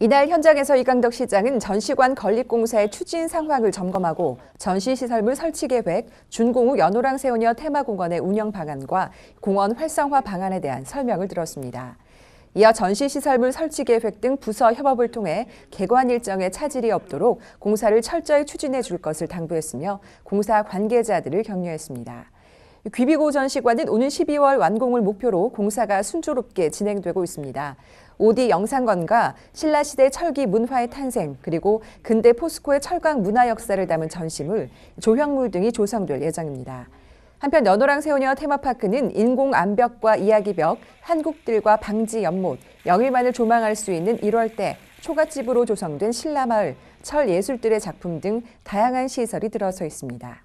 이날 현장에서 이강덕 시장은 전시관 건립공사의 추진 상황을 점검하고 전시시설물 설치 계획, 준공후 연호랑 세우녀 테마공원의 운영 방안과 공원 활성화 방안에 대한 설명을 들었습니다. 이어 전시시설물 설치 계획 등 부서 협업을 통해 개관 일정에 차질이 없도록 공사를 철저히 추진해 줄 것을 당부했으며 공사 관계자들을 격려했습니다. 귀비고 전시관은 오는 12월 완공을 목표로 공사가 순조롭게 진행되고 있습니다. 오디 영상관과 신라시대 철기 문화의 탄생 그리고 근대 포스코의 철강 문화 역사를 담은 전시물, 조형물 등이 조성될 예정입니다. 한편 연호랑 세우녀 테마파크는 인공 암벽과 이야기벽, 한국들과 방지 연못, 영일만을 조망할 수 있는 1월대, 초가집으로 조성된 신라마을, 철 예술들의 작품 등 다양한 시설이 들어서 있습니다.